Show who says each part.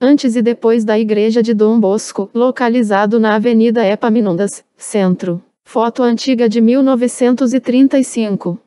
Speaker 1: antes e depois da Igreja de Dom Bosco, localizado na Avenida Epaminondas, Centro. Foto antiga de 1935.